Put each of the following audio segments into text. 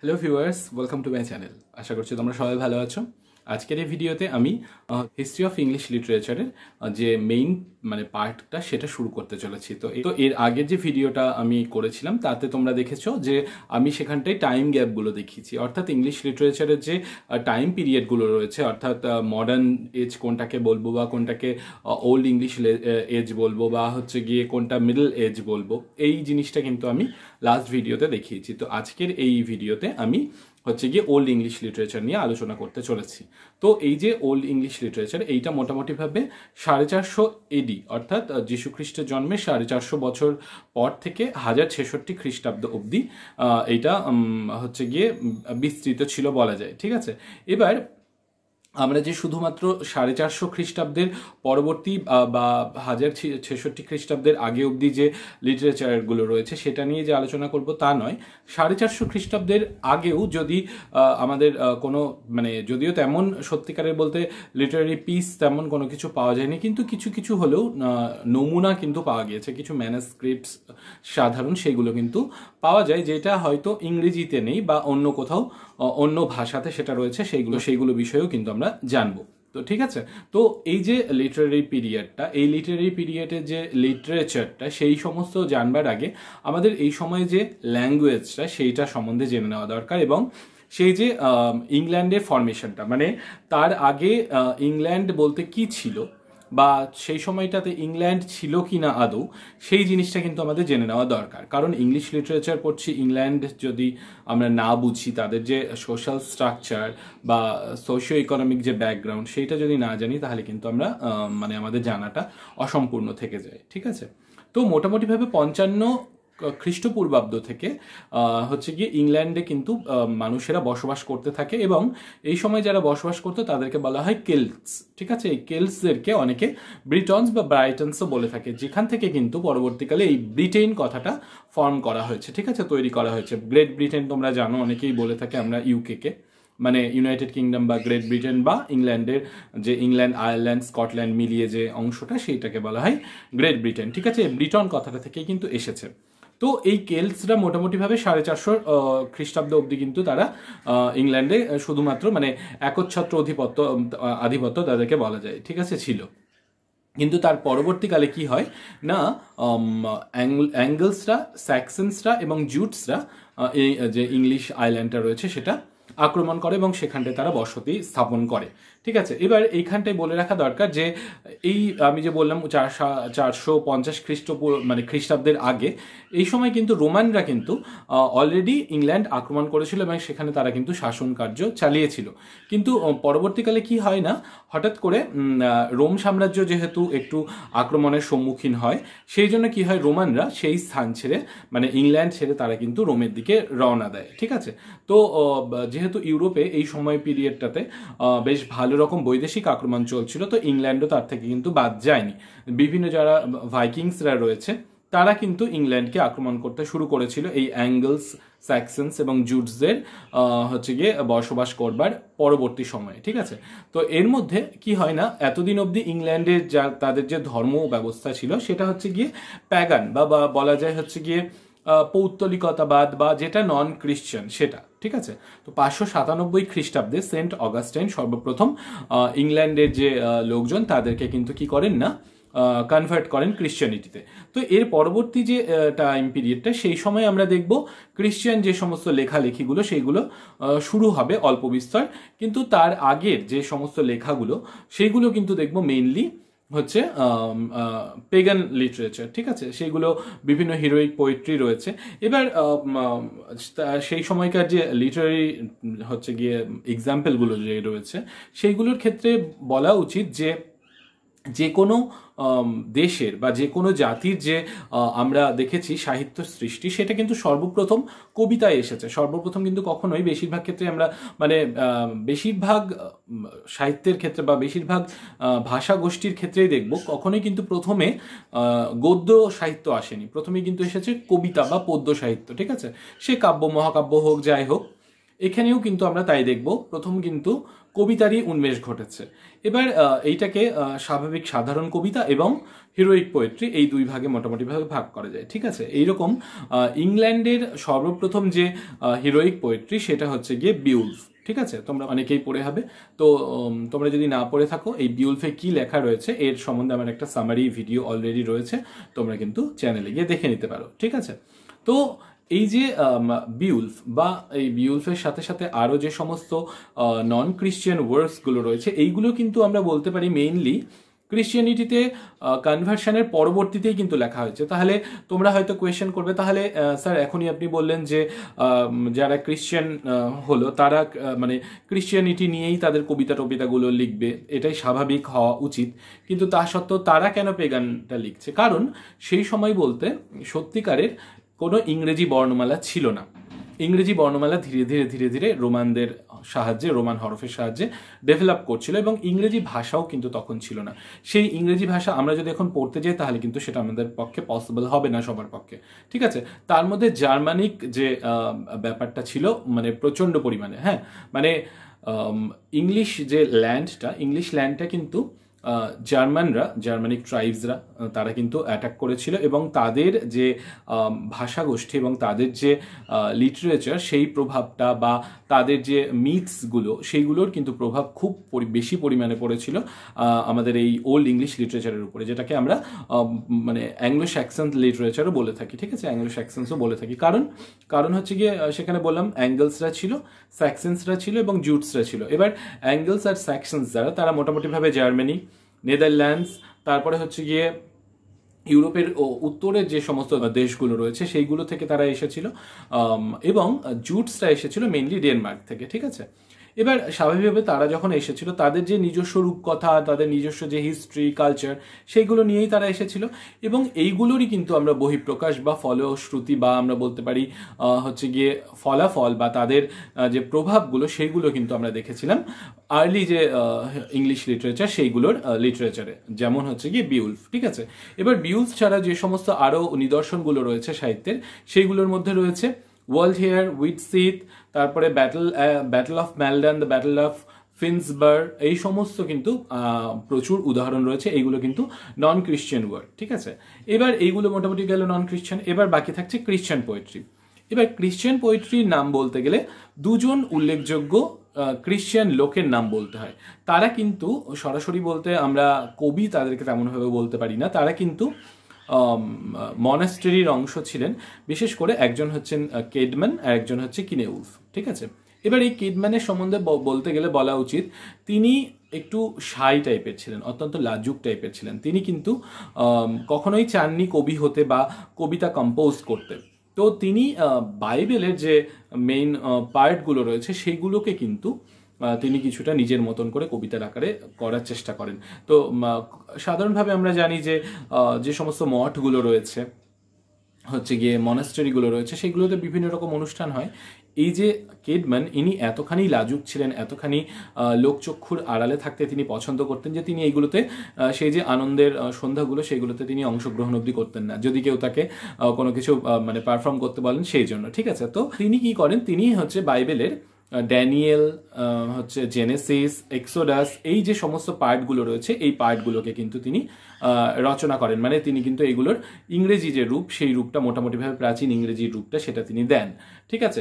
hello viewers welcome to my channel আশা করছি তোমরা সবাই ভালো আছো আজকের এই ভিডিওতে আমি হিস্ট্রি অফ ইংলিশ লিটারেচারের যে মেইন মানে পার্টটা সেটা শুরু করতে চলেছি তো তো এর আগের যে ভিডিওটা আমি করেছিলাম তাতে তোমরা দেখেছো যে আমি সেখানটায় টাইম গ্যাপগুলো দেখিয়েছি অর্থাৎ ইংলিশ লিটারেচারের যে টাইম পিরিয়ডগুলো রয়েছে অর্থাৎ মডার্ন এজ কোনটাকে বলবো বা কোনটাকে ওল্ড ইংলিশ এজ বলবো বা হচ্ছে গিয়ে কোনটা মিডল এজ বলবো এই জিনিসটা কিন্তু আমি লাস্ট ভিডিওতে দেখিয়েছি তো আজকের এই ভিডিওতে আমি হচ্ছে গিয়ে ওল্ড ইংলিশ লিটারেচার নিয়ে আলোচনা করতে চলেছি তো এই যে ওল্ড ইংলিশ লিটারেচার এইটা মোটামুটিভাবে সাড়ে চারশো এডি অর্থাৎ যীশুখ্রিস্টের জন্মে সাড়ে চারশো বছর পর থেকে হাজার ছেষট্টি খ্রিস্টাব্দ অবধি এইটা হচ্ছে গিয়ে বিস্তৃত ছিল বলা যায় ঠিক আছে এবার আমরা যে শুধুমাত্র সাড়ে চারশো খ্রিস্টাব্দের পরবর্তী বা হাজার ছেষট্টি খ্রিস্টাব্দের আগে অবধি যে লিটারেচারগুলো রয়েছে সেটা নিয়ে যে আলোচনা করব তা নয় সাড়ে চারশো খ্রিস্টাব্দের আগেও যদি আমাদের কোনো মানে যদিও তেমন সত্যিকারের বলতে লিটারারি পিস তেমন কোনো কিছু পাওয়া যায়নি কিন্তু কিছু কিছু হলেও নমুনা কিন্তু পাওয়া গিয়েছে কিছু ম্যানাস্ক্রিপ্টস সাধারণ সেগুলো কিন্তু পাওয়া যায় যেটা হয়তো ইংরেজিতে নেই বা অন্য কোথাও অন্য ভাষাতে সেটা রয়েছে সেইগুলো সেইগুলো বিষয়েও কিন্তু আমরা আমরা জানবো তো ঠিক আছে তো এই যে লিটারেরি পিরিয়ডটা এই লিটারেরি পিরিয়ডের যে লিটারেচারটা সেই সমস্ত জানবার আগে আমাদের এই সময়ে যে ল্যাঙ্গুয়েজটা সেইটা সম্বন্ধে জেনে নেওয়া দরকার এবং সেই যে ইংল্যান্ডের ফরমেশনটা মানে তার আগে ইংল্যান্ড বলতে কি ছিল বা সেই সময়টাতে ইংল্যান্ড ছিল কি না আদৌ সেই জিনিসটা কিন্তু আমাদের জেনে নেওয়া দরকার কারণ ইংলিশ লিটারেচার পড়ছি ইংল্যান্ড যদি আমরা না বুঝি তাদের যে সোশ্যাল স্ট্রাকচার বা সোশিও ইকোনমিক যে ব্যাকগ্রাউন্ড সেইটা যদি না জানি তাহলে কিন্তু আমরা মানে আমাদের জানাটা অসম্পূর্ণ থেকে যায় ঠিক আছে তো মোটামুটিভাবে পঞ্চান্ন খ্রিস্টপূর্বাব্দ থেকে হচ্ছে গিয়ে ইংল্যান্ডে কিন্তু মানুষেরা বসবাস করতে থাকে এবং এই সময় যারা বসবাস করতো তাদেরকে বলা হয় কেলস ঠিক আছে এই কেলসদেরকে অনেকে ব্রিটনস বা ব্রাইটনসও বলে থাকে যেখান থেকে কিন্তু পরবর্তীকালে এই ব্রিটেন কথাটা ফর্ম করা হয়েছে ঠিক আছে তৈরি করা হয়েছে গ্রেট ব্রিটেন তোমরা জানো অনেকেই বলে থাকে আমরা ইউকেকে মানে ইউনাইটেড কিংডম বা গ্রেট ব্রিটেন বা ইংল্যান্ডের যে ইংল্যান্ড আয়ারল্যান্ড স্কটল্যান্ড মিলিয়ে যে অংশটা সেইটাকে বলা হয় গ্রেট ব্রিটেন ঠিক আছে ব্রিটন কথাটা থেকেই কিন্তু এসেছে তো এই কেলসরা মোটামুটিভাবে সাড়ে চারশো খ্রিস্টাব্দ অবধি কিন্তু তারা ইংল্যান্ডে শুধুমাত্র মানে একচ্ছত্র অধিপত্য আধিপত্য তাদেরকে বলা যায় ঠিক আছে ছিল কিন্তু তার পরবর্তীকালে কি হয় না অ্যাঙ্গেলসরা স্যাক্সেন্সরা এবং জুটসরা এই যে ইংলিশ আইল্যান্ডটা রয়েছে সেটা আক্রমণ করে এবং সেখানটায় তারা বসতি স্থাপন করে ঠিক আছে এবার এইখানটায় বলে রাখা দরকার যে এই আমি যে বললাম চারশো চারশো পঞ্চাশ খ্রিস্ট মানে খ্রিস্টাব্দের আগে এই সময় কিন্তু রোমানরা কিন্তু অলরেডি ইংল্যান্ড আক্রমণ করেছিল এবং সেখানে তারা কিন্তু শাসন কার্য চালিয়েছিল কিন্তু পরবর্তীকালে কি হয় না হঠাৎ করে রোম সাম্রাজ্য যেহেতু একটু আক্রমণের সম্মুখীন হয় সেই জন্য কি হয় রোমানরা সেই স্থান ছেড়ে মানে ইংল্যান্ড ছেড়ে তারা কিন্তু রোমের দিকে রওনা দেয় ঠিক আছে তো যেহেতু ইউরোপে এই সময় পিরিয়ডটাতে বেশ ভালো ভালো রকম বৈদেশিক আক্রমণ চলছিল তো ইংল্যান্ডও তার থেকে কিন্তু বাদ যায়নি বিভিন্ন যারা ভাইকিংসরা রয়েছে তারা কিন্তু ইংল্যান্ডকে আক্রমণ করতে শুরু করেছিল এই অ্যাঙ্গেলস স্যাক্সেন্স এবং জুটসদের হচ্ছে গিয়ে বসবাস করবার পরবর্তী সময়ে ঠিক আছে তো এর মধ্যে কি হয় না এতদিন অবধি ইংল্যান্ডের যা তাদের যে ধর্ম ব্যবস্থা ছিল সেটা হচ্ছে গিয়ে প্যাগান বা বলা যায় হচ্ছে গিয়ে পৌত্তলিকতাবাদ বা যেটা নন খ্রিশ্চান সেটা ঠিক আছে তো পাঁচশো সাতানব্বই খ্রিস্টাব্দে সেন্ট অগাস্টাইন সর্বপ্রথম ইংল্যান্ডের যে লোকজন তাদেরকে কিন্তু কি করেন না কনভার্ট করেন ক্রিশ্চিয়ানিটিতে তো এর পরবর্তী যে টাইম পিরিয়ডটা সেই সময় আমরা দেখব ক্রিশ্চিয়ান যে সমস্ত লেখালেখিগুলো সেইগুলো শুরু হবে অল্প বিস্তর কিন্তু তার আগের যে সমস্ত লেখাগুলো সেইগুলো কিন্তু দেখব মেইনলি হচ্ছে পেগান লিটারেচার ঠিক আছে সেগুলো বিভিন্ন হিরোইক পোয়েট্রি রয়েছে এবার সেই সময়কার যে লিটারি হচ্ছে গিয়ে এক্সাম্পলগুলো যে রয়েছে সেইগুলোর ক্ষেত্রে বলা উচিত যে যে কোনো দেশের বা যে কোনো জাতির যে আমরা দেখেছি সাহিত্য সৃষ্টি সেটা কিন্তু সর্বপ্রথম কবিতায় এসেছে সর্বপ্রথম কিন্তু কখনোই বেশিরভাগ ক্ষেত্রে আমরা মানে বেশিরভাগ সাহিত্যের ক্ষেত্রে বা বেশিরভাগ ভাষা গোষ্ঠীর ক্ষেত্রেই দেখব কখনোই কিন্তু প্রথমে গদ্য সাহিত্য আসেনি প্রথমে কিন্তু এসেছে কবিতা বা পদ্য সাহিত্য ঠিক আছে সে কাব্য মহাকাব্য হোক যাই হোক এখানেও কিন্তু আমরা তাই দেখব প্রথম কিন্তু কবিতারই উন্মেষ ঘটেছে এবার এইটাকে স্বাভাবিক সাধারণ কবিতা এবং হিরোইক পোয়েট্রি এই দুই ভাগে মোটামুটিভাবে ভাগ করা যায় ঠিক আছে এইরকম ইংল্যান্ডের সর্বপ্রথম যে হিরোইক পোয়েট্রি সেটা হচ্ছে গিয়ে বিউলফ ঠিক আছে তোমরা অনেকেই পড়ে হবে তো তোমরা যদি না পড়ে থাকো এই বিউলফে কি লেখা রয়েছে এর সম্বন্ধে আমার একটা সামারি ভিডিও অলরেডি রয়েছে তোমরা কিন্তু চ্যানেলে গিয়ে দেখে নিতে পারো ঠিক আছে তো এই যে বিউলফ বা এই বিউলফের সাথে সাথে আরও যে সমস্ত নন ক্রিশ্চিয়ান ওয়ার্কসগুলো রয়েছে এইগুলো কিন্তু আমরা বলতে পারি মেইনলি ক্রিশ্চিয়ানিটিতে কনভার্সনের পরবর্তীতেই কিন্তু লেখা হয়েছে তাহলে তোমরা হয়তো কোয়েশ্চেন করবে তাহলে স্যার এখনই আপনি বললেন যে যারা ক্রিশ্চিয়ান হলো তারা মানে ক্রিশ্চিয়ানিটি নিয়েই তাদের কবিতা টবিতাগুলো লিখবে এটাই স্বাভাবিক হওয়া উচিত কিন্তু তা সত্ত্বেও তারা কেন পেগানটা লিখছে কারণ সেই সময় বলতে সত্যিকারের কোনো ইংরেজি বর্ণমালা ছিল না ইংরেজি বর্ণমালা ধীরে ধীরে ধীরে ধীরে রোমানদের সাহায্যে রোমান হরফের সাহায্যে ডেভেলপ করছিল এবং ইংরেজি ভাষাও কিন্তু তখন ছিল না সেই ইংরেজি ভাষা আমরা যদি এখন পড়তে যাই তাহলে কিন্তু সেটা আমাদের পক্ষে পসিবল হবে না সবার পক্ষে ঠিক আছে তার মধ্যে জার্মানিক যে ব্যাপারটা ছিল মানে প্রচণ্ড পরিমাণে হ্যাঁ মানে ইংলিশ যে ল্যান্ডটা ইংলিশ ল্যান্ডটা কিন্তু জার্মানরা জার্মানিক ট্রাইবসরা তারা কিন্তু অ্যাটাক করেছিল এবং তাদের যে ভাষাগোষ্ঠী এবং তাদের যে লিটারেচার সেই প্রভাবটা বা তাদের যে মিথসগুলো সেইগুলোর কিন্তু প্রভাব খুব বেশি পরিমাণে পড়েছিল আমাদের এই ওল্ড ইংলিশ লিটারেচারের উপরে যেটাকে আমরা মানে অ্যাংলো স্যাকসন লিটারেচারও বলে থাকি ঠিক আছে অ্যাংলো স্যাকসেন্সও বলে থাকি কারণ কারণ হচ্ছে গিয়ে সেখানে বললাম অ্যাঙ্গেলসরা ছিল স্যাকসেন্সরা ছিল এবং জুটসরা ছিল এবার অ্যাঙ্গেলস আর স্যাকসেন্স যারা তারা মোটামুটিভাবে জার্মানি নেদারল্যান্ডস তারপরে হচ্ছে গিয়ে ইউরোপের উত্তরের যে সমস্ত দেশগুলো রয়েছে সেইগুলো থেকে তারা এসেছিল এবং জুটসরা এসেছিল মেনলি ডেনমার্ক থেকে ঠিক আছে এবার স্বাভাবিকভাবে তারা যখন এসেছিল তাদের যে নিজস্ব রূপকথা তাদের নিজস্ব যে হিস্ট্রি কালচার সেইগুলো নিয়েই তারা এসেছিল এবং এইগুলোরই কিন্তু আমরা বহিঃপ্রকাশ বা ফলশ্রুতি বা আমরা বলতে পারি হচ্ছে গিয়ে ফলাফল বা তাদের যে প্রভাবগুলো সেইগুলো কিন্তু আমরা দেখেছিলাম আর্লি যে ইংলিশ লিটারেচার সেইগুলোর লিটারেচারে যেমন হচ্ছে গিয়ে বিউলফ ঠিক আছে এবার বিউলফ ছাড়া যে সমস্ত আরও নিদর্শনগুলো রয়েছে সাহিত্যের সেইগুলোর মধ্যে রয়েছে ওয়ার্ল্ড হেয়ার উইথ সিট তারপরে battle battle of Maldon the battle of Finnsburh এই সমস্ত কিন্তু প্রচুর উদাহরণ রয়েছে এইগুলো কিন্তু নন ক্রিশ্চিয়ান ওয়ার্ড ঠিক আছে এবার এইগুলো মোটামুটি গেল নন ক্রিশ্চিয়ান এবার বাকি থাকছে ক্রিশ্চিয়ান পোয়েট্রি এবার ক্রিশ্চিয়ান পোয়েট্রির নাম বলতে গেলে দুজন উল্লেখযোগ্য ক্রিশ্চিয়ান লোকের নাম বলতে হয় তারা কিন্তু সরাসরি বলতে আমরা কবি তাদেরকে তেমনভাবে বলতে পারি না তারা কিন্তু মনাস্টেরির অংশ ছিলেন বিশেষ করে একজন হচ্ছেন কেডম্যান আর একজন হচ্ছে কিনেউলফ ঠিক আছে এবার এই কিডম্যানের সম্বন্ধে বলতে গেলে বলা উচিত তিনি একটু সাই টাইপের ছিলেন অত্যন্ত লাজুক টাইপের ছিলেন তিনি কিন্তু কখনোই চাননি কবি হতে বা কবিতা কম্পোজ করতে তো তিনি বাইবেলের যে মেইন পার্টগুলো রয়েছে সেগুলোকে কিন্তু তিনি কিছুটা নিজের মতন করে কবিতার আকারে করার চেষ্টা করেন তো সাধারণভাবে আমরা জানি যে যে সমস্ত মঠগুলো রয়েছে হচ্ছে গিয়ে মনাস্টারিগুলো রয়েছে সেগুলোতে বিভিন্ন রকম অনুষ্ঠান হয় এই যে কেডম্যান ইনি এতখানি লাজুক ছিলেন এতখানি লোকচক্ষুর আড়ালে থাকতে তিনি পছন্দ করতেন যে তিনি এইগুলোতে সেই যে আনন্দের সন্ধ্যাগুলো সেইগুলোতে তিনি অংশগ্রহণ অব্দি করতেন না যদি কেউ তাকে কোনো কিছু মানে পারফর্ম করতে বলেন সেই জন্য ঠিক আছে তো তিনি কি করেন তিনি হচ্ছে বাইবেলের ড্যানিয়েল হচ্ছে জেনেসিস এক্সোডাস এই যে সমস্ত পার্টগুলো রয়েছে এই পার্টগুলোকে কিন্তু তিনি রচনা করেন মানে তিনি কিন্তু এগুলোর ইংরেজি যে রূপ সেই রূপটা মোটামুটিভাবে প্রাচীন ইংরেজির রূপটা সেটা তিনি দেন ঠিক আছে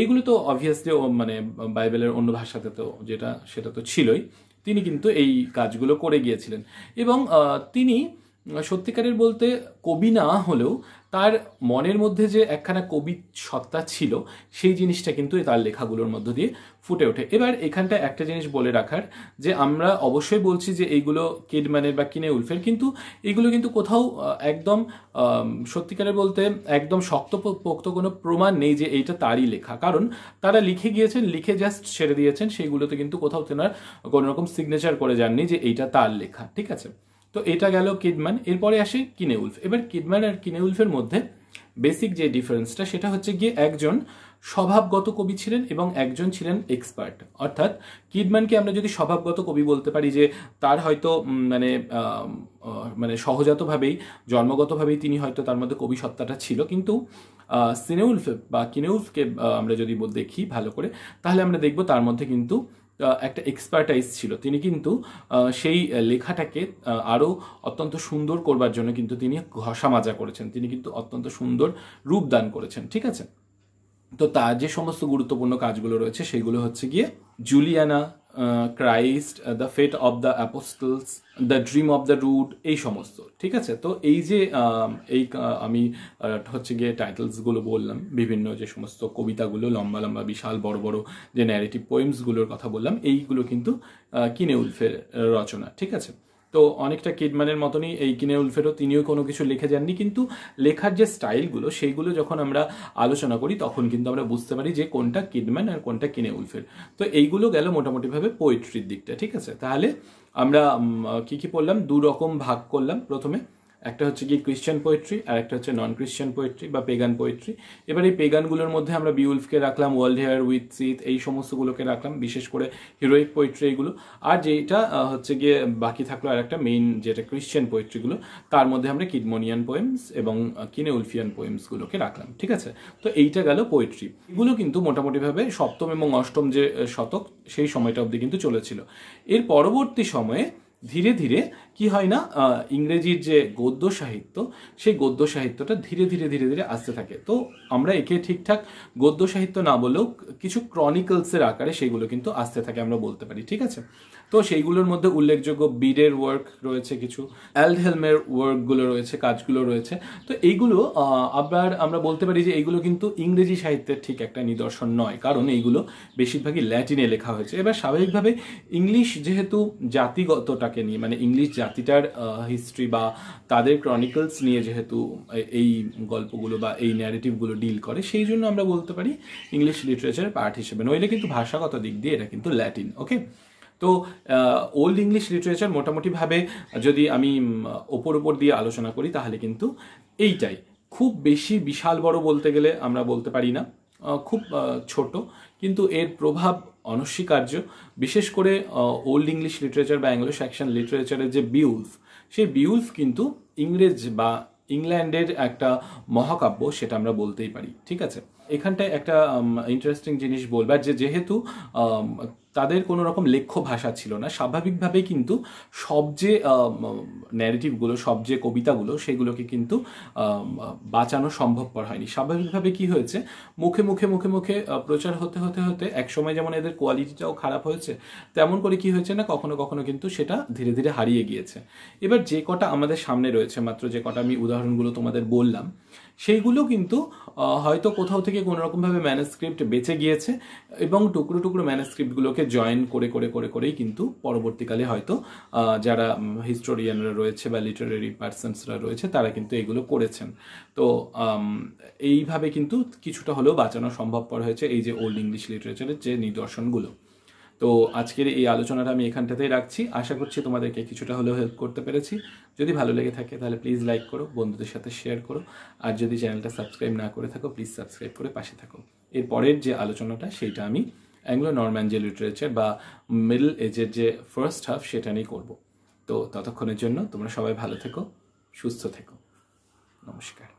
এইগুলো তো অবভিয়াসলি মানে বাইবেলের অন্য ভাষাতে তো যেটা সেটা তো ছিলই তিনি কিন্তু এই কাজগুলো করে গিয়েছিলেন এবং তিনি সত্যিকারের বলতে কবি না হলেও তার মনের মধ্যে যে একখানা কবি সত্তা ছিল সেই জিনিসটা কিন্তু তার লেখাগুলোর মধ্য দিয়ে ফুটে ওঠে এবার এখানটা একটা জিনিস বলে রাখার যে আমরা অবশ্যই বলছি যে এইগুলো কিডম্যানের বা কিনে উলফের কিন্তু এগুলো কিন্তু কোথাও একদম সত্যিকারের বলতে একদম শক্ত পোক্ত কোনো প্রমাণ নেই যে এইটা তারই লেখা কারণ তারা লিখে গিয়েছেন লিখে জাস্ট ছেড়ে দিয়েছেন সেইগুলোতে কিন্তু কোথাও তেনার কোনোরকম সিগনেচার করে যাননি যে এইটা তার লেখা ঠিক আছে তো এটা গেল কিডম্যান এরপরে আসে কিনেউলফ এবার কিডম্যান আর কিনেউলফের মধ্যে বেসিক যে ডিফারেন্সটা সেটা হচ্ছে গিয়ে একজন স্বভাবগত কবি ছিলেন এবং একজন ছিলেন এক্সপার্ট অর্থাৎ কিডম্যানকে আমরা যদি স্বভাবগত কবি বলতে পারি যে তার হয়তো মানে মানে সহজাতভাবেই জন্মগতভাবেই তিনি হয়তো তার মধ্যে কবি সত্তাটা ছিল কিন্তু সিনেউলফ বা কিনেউলফকে আমরা যদি দেখি ভালো করে তাহলে আমরা দেখব তার মধ্যে কিন্তু একটা এক্সপার্টাইজ ছিল তিনি কিন্তু সেই লেখাটাকে আরও অত্যন্ত সুন্দর করবার জন্য কিন্তু তিনি ঘষা মাজা করেছেন তিনি কিন্তু অত্যন্ত সুন্দর রূপদান করেছেন ঠিক আছে তো তার যে সমস্ত গুরুত্বপূর্ণ কাজগুলো রয়েছে সেগুলো হচ্ছে গিয়ে Juliana Christ the fate of the apostles the dream of the rood এই সমস্ত ঠিক আছে তো এই যে um, এই uh, আমি uh, হচ্ছে গিয়ে টাইটেলসগুলো বললাম বিভিন্ন যে সমস্ত কবিতাগুলো লম্বা লম্বা বিশাল বড় বড় যে ন্যারেটিভ পোয়েমসগুলোর কথা বললাম এইগুলো কিন্তু uh, কিনে উলফের রচনা ঠিক আছে তো অনেকটা কিডম্যানের মতনই এই কিনে উলফেরও তিনিও কোনো কিছু লিখে যাননি কিন্তু লেখার যে স্টাইলগুলো সেইগুলো যখন আমরা আলোচনা করি তখন কিন্তু আমরা বুঝতে পারি যে কোনটা কিডম্যান আর কোনটা কিনে উলফের তো এইগুলো গেল মোটামুটিভাবে পোয়েট্রির দিকটা ঠিক আছে তাহলে আমরা কি কি পড়লাম দু রকম ভাগ করলাম প্রথমে একটা হচ্ছে গিয়ে ক্রিশ্চিয়ান পোয়েট্রি আর একটা হচ্ছে নন ক্রিশ্চিয়ান পোয়েট্রি বা পেগান পোয়েট্রি এবার এই পেগানগুলোর মধ্যে আমরা বিউলফকে রাখলাম ওয়ার্ল্ড হেয়ার উইথ সিথ এই সমস্তগুলোকে রাখলাম বিশেষ করে হিরোইক পোয়েট্রি এইগুলো আর যেটা হচ্ছে গিয়ে বাকি থাকলো আর একটা মেইন যেটা ক্রিশ্চিয়ান পোয়েট্রিগুলো তার মধ্যে আমরা কিডমোনিয়ান পোয়েমস এবং কিনে উলফিয়ান পোয়েমসগুলোকে রাখলাম ঠিক আছে তো এইটা গেল পোয়েট্রি এগুলো কিন্তু মোটামুটিভাবে সপ্তম এবং অষ্টম যে শতক সেই সময়টা অবধি কিন্তু চলেছিল এর পরবর্তী সময়ে ধীরে ধীরে কি হয় না ইংরেজির যে গদ্য সাহিত্য সেই গদ্য সাহিত্যটা ধীরে ধীরে ধীরে ধীরে আসতে থাকে তো আমরা একে ঠিকঠাক গদ্য সাহিত্য না বলেও কিছু ক্রনিকলসের আকারে সেগুলো কিন্তু আসতে থাকে আমরা বলতে পারি ঠিক আছে তো সেইগুলোর মধ্যে উল্লেখযোগ্য বিডের ওয়ার্ক রয়েছে কিছু অ্যাল্ড হেলমের ওয়ার্কগুলো রয়েছে কাজগুলো রয়েছে তো এইগুলো আবার আমরা বলতে পারি যে এইগুলো কিন্তু ইংরেজি সাহিত্যের ঠিক একটা নিদর্শন নয় কারণ এইগুলো বেশিরভাগই ল্যাটিনে লেখা হয়েছে এবার স্বাভাবিকভাবে ইংলিশ যেহেতু জাতিগতটাকে নিয়ে মানে ইংলিশ জাতিটার হিস্ট্রি বা তাদের ক্রনিকলস নিয়ে যেহেতু এই গল্পগুলো বা এই ন্যারেটিভগুলো ডিল করে সেই জন্য আমরা বলতে পারি ইংলিশ লিটারেচারের পার্ট হিসেবে নইলে কিন্তু ভাষাগত দিক দিয়ে এটা কিন্তু ল্যাটিন ওকে তো ওল্ড ইংলিশ লিটারেচার মোটামুটিভাবে যদি আমি ওপর ওপর দিয়ে আলোচনা করি তাহলে কিন্তু এইটাই খুব বেশি বিশাল বড় বলতে গেলে আমরা বলতে পারি না খুব ছোট কিন্তু এর প্রভাব অনস্বীকার্য বিশেষ করে ওল্ড ইংলিশ লিটারেচার বা অ্যাংলো স্যাকশন লিটারেচারের যে বিউলফ সেই বিউলফ কিন্তু ইংরেজ বা ইংল্যান্ডের একটা মহাকাব্য সেটা আমরা বলতেই পারি ঠিক আছে এখানটায় একটা ইন্টারেস্টিং জিনিস বলবার যে যেহেতু তাদের কোনো রকম লেখ্য ভাষা ছিল না স্বাভাবিকভাবেই কিন্তু সব যে ন্যারেটিভগুলো সব যে কবিতাগুলো সেগুলোকে কিন্তু বাঁচানো সম্ভবপর হয়নি স্বাভাবিকভাবে কি হয়েছে মুখে মুখে মুখে মুখে প্রচার হতে হতে হতে একসময় যেমন এদের কোয়ালিটিটাও খারাপ হয়েছে তেমন করে কি হয়েছে না কখনো কখনো কিন্তু সেটা ধীরে ধীরে হারিয়ে গিয়েছে এবার যে কটা আমাদের সামনে রয়েছে মাত্র যে কটা আমি উদাহরণগুলো তোমাদের বললাম সেইগুলো কিন্তু হয়তো কোথাও থেকে কোনো ভাবে ম্যানুস্ক্রিপ্ট বেঁচে গিয়েছে এবং টুকরো টুকরো ম্যানেস্ক্রিপ্টগুলোকে জয়েন করে করে করে করেই কিন্তু পরবর্তীকালে হয়তো যারা হিস্টোরিয়ানরা রয়েছে বা লিটারেরি পার্সনসরা রয়েছে তারা কিন্তু এগুলো করেছেন তো এইভাবে কিন্তু কিছুটা হলেও বাঁচানো সম্ভবপর হয়েছে এই যে ওল্ড ইংলিশ লিটারেচারের যে নিদর্শনগুলো তো আজকের এই আলোচনাটা আমি এখানটাতেই রাখছি আশা করছি তোমাদেরকে কিছুটা হলেও হেল্প করতে পেরেছি যদি ভালো লেগে থাকে তাহলে প্লিজ লাইক করো বন্ধুদের সাথে শেয়ার করো আর যদি চ্যানেলটা সাবস্ক্রাইব না করে থাকো প্লিজ সাবস্ক্রাইব করে পাশে থাকো এর পরের যে আলোচনাটা সেইটা আমি অ্যাংলো নর্ম্যান যে লিটারেচার বা মিডল এজের যে ফার্স্ট হাফ সেটা নিয়ে করবো তো ততক্ষণের জন্য তোমরা সবাই ভালো থেকো সুস্থ থেকো নমস্কার